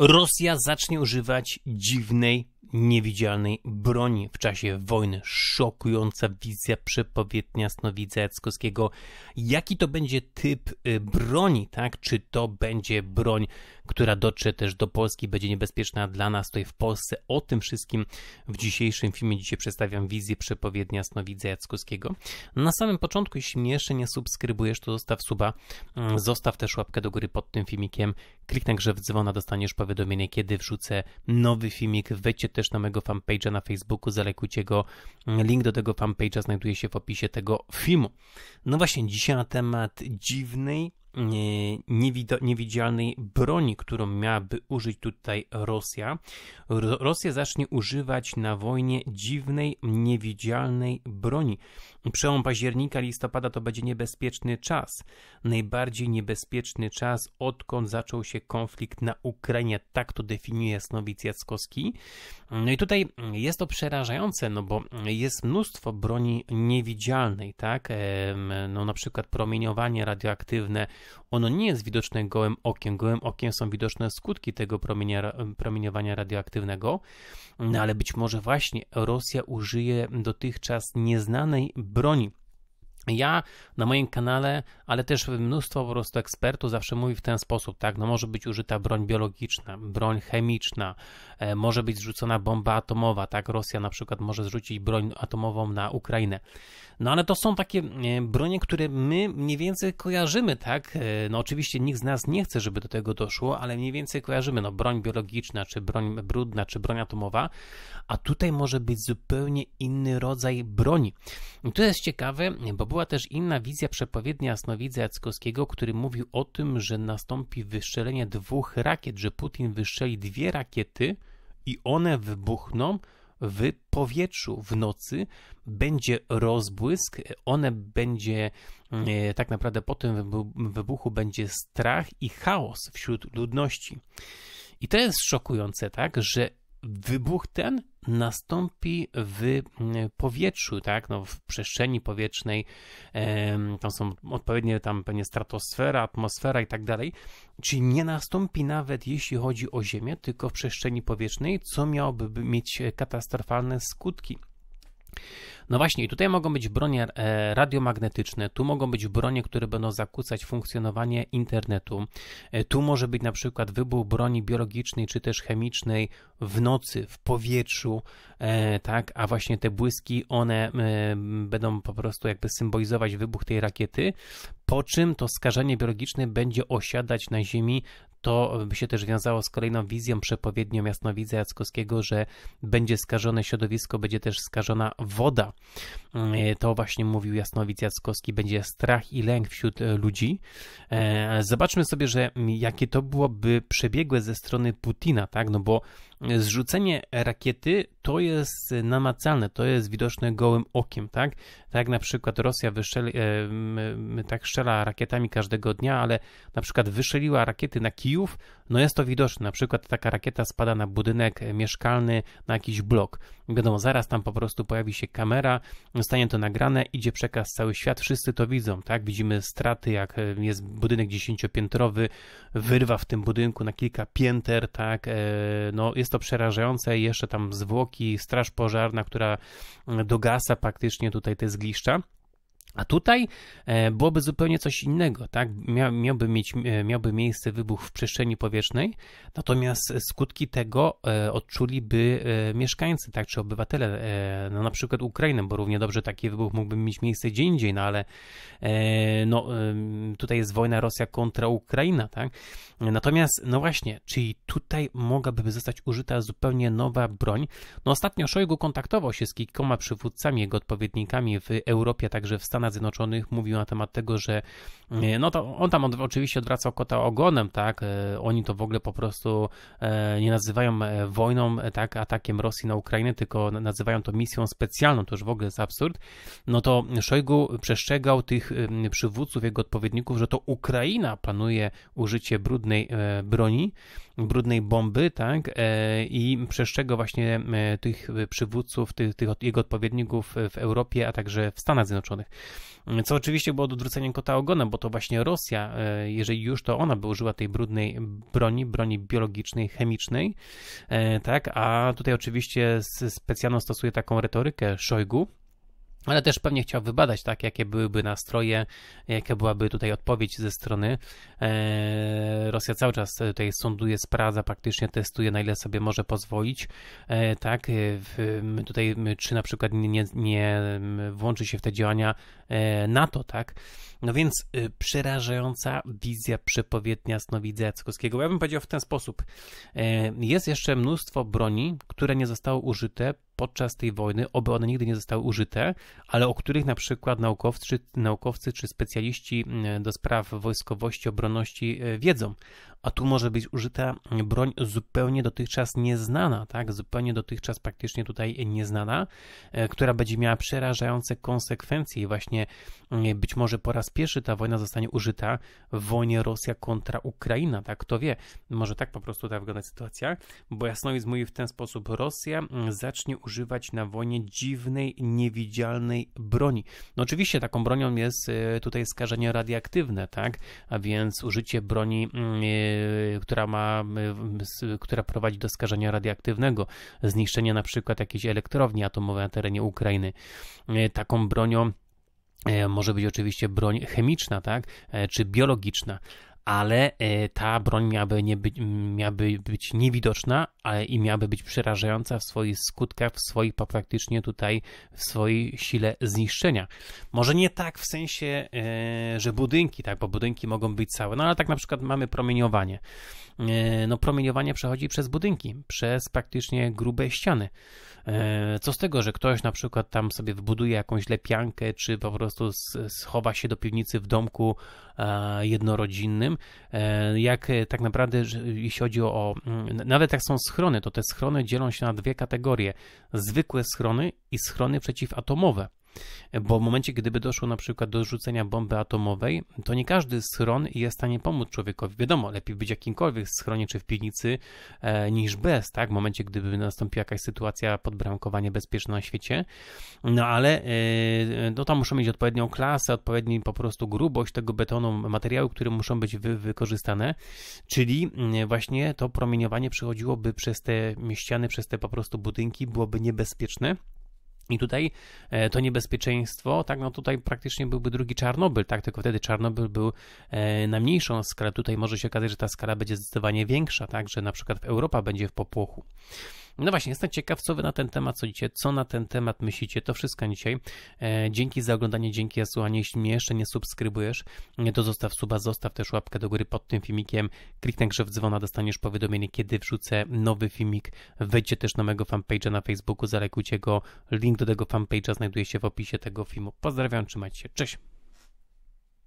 Rosja zacznie używać dziwnej niewidzialnej broni w czasie wojny. Szokująca wizja przepowiednia snowidza Jackowskiego. Jaki to będzie typ y, broni, tak? Czy to będzie broń, która dotrze też do Polski, będzie niebezpieczna dla nas tutaj w Polsce? O tym wszystkim w dzisiejszym filmie. Dzisiaj przedstawiam wizję przepowiednia snowidza Jackowskiego. Na samym początku, jeśli mnie jeszcze nie subskrybujesz, to zostaw suba, mm, zostaw też łapkę do góry pod tym filmikiem, kliknij grze w dzwona, dostaniesz powiadomienie, kiedy wrzucę nowy filmik, wejdźcie też na mojego fanpage'a na Facebooku, zalekujcie go. Link do tego fanpage'a znajduje się w opisie tego filmu. No właśnie, dzisiaj na temat dziwnej niewidzialnej broni, którą miałaby użyć tutaj Rosja. Rosja zacznie używać na wojnie dziwnej, niewidzialnej broni. Przełom października, listopada to będzie niebezpieczny czas. Najbardziej niebezpieczny czas, odkąd zaczął się konflikt na Ukrainie. Tak to definiuje Snowic Jackowski. No i tutaj jest to przerażające, no bo jest mnóstwo broni niewidzialnej, tak? No na przykład promieniowanie radioaktywne, ono nie jest widoczne gołym okiem. Gołym okiem są widoczne skutki tego promienia, promieniowania radioaktywnego, no ale być może właśnie Rosja użyje dotychczas nieznanej broni ja na moim kanale, ale też mnóstwo po prostu ekspertów zawsze mówi w ten sposób, tak? No może być użyta broń biologiczna, broń chemiczna, e, może być zrzucona bomba atomowa, tak? Rosja na przykład może zrzucić broń atomową na Ukrainę. No ale to są takie e, bronie, które my mniej więcej kojarzymy, tak? E, no oczywiście nikt z nas nie chce, żeby do tego doszło, ale mniej więcej kojarzymy, no broń biologiczna, czy broń brudna, czy broń atomowa, a tutaj może być zupełnie inny rodzaj broni. I to jest ciekawe, bo była była też inna wizja przepowiednia Snowidza Jackowskiego, który mówił o tym, że nastąpi wystrzelenie dwóch rakiet, że Putin wystrzeli dwie rakiety i one wybuchną w powietrzu w nocy, będzie rozbłysk, one będzie e, tak naprawdę po tym wybuchu będzie strach i chaos wśród ludności. I to jest szokujące, tak, że wybuch ten nastąpi w e, powietrzu, tak, no, w przestrzeni powietrznej, tam są odpowiednie tam pewnie stratosfera, atmosfera i tak dalej, czyli nie nastąpi nawet jeśli chodzi o Ziemię, tylko w przestrzeni powietrznej, co miałoby mieć katastrofalne skutki. No właśnie, i tutaj mogą być bronie e, radiomagnetyczne, tu mogą być bronie, które będą zakłócać funkcjonowanie internetu, e, tu może być na przykład wybuch broni biologicznej czy też chemicznej w nocy, w powietrzu, e, tak, a właśnie te błyski, one będą po prostu jakby symbolizować wybuch tej rakiety, po czym to skażenie biologiczne będzie osiadać na Ziemi, to by się też wiązało z kolejną wizją przepowiednią jasnowidza Jackowskiego, że będzie skażone środowisko, będzie też skażona woda. E, to właśnie mówił jasnowidz Jackowski, będzie strach i lęk wśród e, ludzi. E, zobaczmy sobie, że jakie to byłoby przebiegłe ze strony Putina, tak? No bo zrzucenie rakiety to jest namacalne, to jest widoczne gołym okiem, tak? Tak na przykład Rosja wyszeli, e, tak strzela rakietami każdego dnia, ale na przykład wyszeliła rakiety na Kijów, no jest to widoczne. Na przykład taka rakieta spada na budynek mieszkalny, na jakiś blok. Wiadomo, zaraz tam po prostu pojawi się kamera, zostanie to nagrane, idzie przekaz cały świat, wszyscy to widzą, tak? Widzimy straty, jak e, jest budynek dziesięciopiętrowy, wyrwa w tym budynku na kilka pięter, tak? E, no jest jest to przerażające. Jeszcze tam zwłoki, straż pożarna, która dogasa praktycznie tutaj te zgliszcza. A tutaj e, byłoby zupełnie coś innego, tak? miałby, mieć, e, miałby miejsce wybuch w przestrzeni powietrznej, natomiast skutki tego e, odczuliby mieszkańcy, tak? Czy obywatele, no na przykład Ukrainę, bo równie dobrze taki wybuch mógłby mieć miejsce gdzie indziej, no ale no, tutaj jest wojna Rosja kontra Ukraina, tak? Natomiast, no właśnie, czyli tutaj mogłaby zostać użyta zupełnie nowa broń. No ostatnio Szojgu kontaktował się z kilkoma przywódcami, jego odpowiednikami w Europie, także w Stanach Stanach Zjednoczonych mówił na temat tego, że e, no to on tam oczywiście odwracał kota ogonem, tak, e, oni to w ogóle po prostu e, nie nazywają wojną, tak, atakiem Rosji na Ukrainę, tylko nazywają to misją specjalną, to już w ogóle jest absurd, no to Szojgu przestrzegał tych przywódców, jego odpowiedników, że to Ukraina planuje użycie brudnej broni, brudnej bomby, tak, i przestrzegał właśnie tych przywódców, tych, tych jego odpowiedników w Europie, a także w Stanach Zjednoczonych. Co oczywiście było odwróceniem kota ogona, bo to właśnie Rosja, e, jeżeli już to ona by użyła tej brudnej broni, broni biologicznej, chemicznej, e, tak, a tutaj oczywiście specjalno stosuje taką retorykę Szojgu, ale też pewnie chciał wybadać, tak, jakie byłyby nastroje, jaka byłaby tutaj odpowiedź ze strony. Rosji. E, Rosja cały czas tutaj sąduje, sprawdza, praktycznie testuje, na ile sobie może pozwolić, e, tak, e, tutaj czy na przykład nie, nie, włączy się w te działania NATO, tak. No więc przerażająca wizja przepowiednia Snowidza Jackowskiego. Ja bym powiedział w ten sposób. Jest jeszcze mnóstwo broni, które nie zostały użyte podczas tej wojny, oby one nigdy nie zostały użyte, ale o których na przykład naukowcy, naukowcy czy specjaliści mm, do spraw wojskowości, obronności e, wiedzą, a tu może być użyta broń zupełnie dotychczas nieznana, tak, zupełnie dotychczas praktycznie tutaj nieznana, e, która będzie miała przerażające konsekwencje i właśnie e, być może po raz pierwszy ta wojna zostanie użyta w wojnie Rosja kontra Ukraina, tak, kto wie, może tak po prostu ta wygląda sytuacja, bo Jasnowic mówi w ten sposób, Rosja zacznie używać na wojnie dziwnej, niewidzialnej broni. No oczywiście taką bronią jest e, tutaj skażenie radioaktywne, tak, a więc użycie broni Y, która ma, y, która prowadzi do skażenia radioaktywnego, zniszczenia na przykład jakiejś elektrowni atomowej na terenie Ukrainy. Y, taką bronią może być oczywiście broń chemiczna, tak, czy biologiczna, ale e, ta broń miałaby, nie być, miałaby być niewidoczna ale i miałaby być przerażająca w swoich skutkach, w swoich praktycznie tutaj, w swojej sile zniszczenia. Może nie tak w sensie, e, że budynki, tak, bo budynki mogą być całe, no ale tak na przykład mamy promieniowanie. E, no promieniowanie przechodzi przez budynki, przez praktycznie grube ściany. Co z tego, że ktoś na przykład tam sobie wbuduje jakąś lepiankę, czy po prostu schowa się do piwnicy w domku jednorodzinnym, E, jak e, tak naprawdę, jeśli chodzi o. Mm, nawet jak są schrony, to te schrony dzielą się na dwie kategorie: zwykłe schrony i schrony przeciwatomowe. Bo w momencie, gdyby doszło na przykład do rzucenia bomby atomowej, to nie każdy schron jest w stanie pomóc człowiekowi. Wiadomo, lepiej być jakimkolwiek schronie czy w piwnicy e, niż bez, tak? W momencie, gdyby nastąpiła jakaś sytuacja podbramkowania niebezpieczna na świecie. No ale e, no, tam muszą mieć odpowiednią klasę, odpowiednią po prostu grubość tego betonu, materiału, które muszą być wy, wykorzystane, czyli mm, właśnie to promieniowanie przechodziłoby przez te ściany, przez te po prostu budynki, byłoby niebezpieczne. I tutaj e, to niebezpieczeństwo, tak, no tutaj praktycznie byłby drugi Czarnobyl, tak, tylko wtedy Czarnobyl był e, na mniejszą skalę, tutaj może się okazać, że ta skala będzie zdecydowanie większa, tak, że na przykład Europa będzie w popłochu. No właśnie, jestem ciekaw, co wy na ten temat sądzicie, co na ten temat myślicie. To wszystko dzisiaj. E, dzięki za oglądanie, dzięki za słuchanie. Jeśli mnie jeszcze nie subskrybujesz, to zostaw suba, zostaw też łapkę do góry pod tym filmikiem. Kliknij grze w dzwona, dostaniesz powiadomienie, kiedy wrzucę nowy filmik. Wejdźcie też na mojego fanpage'a na Facebooku, zalekujcie go. Link do tego fanpage'a znajduje się w opisie tego filmu. Pozdrawiam, trzymajcie się, cześć!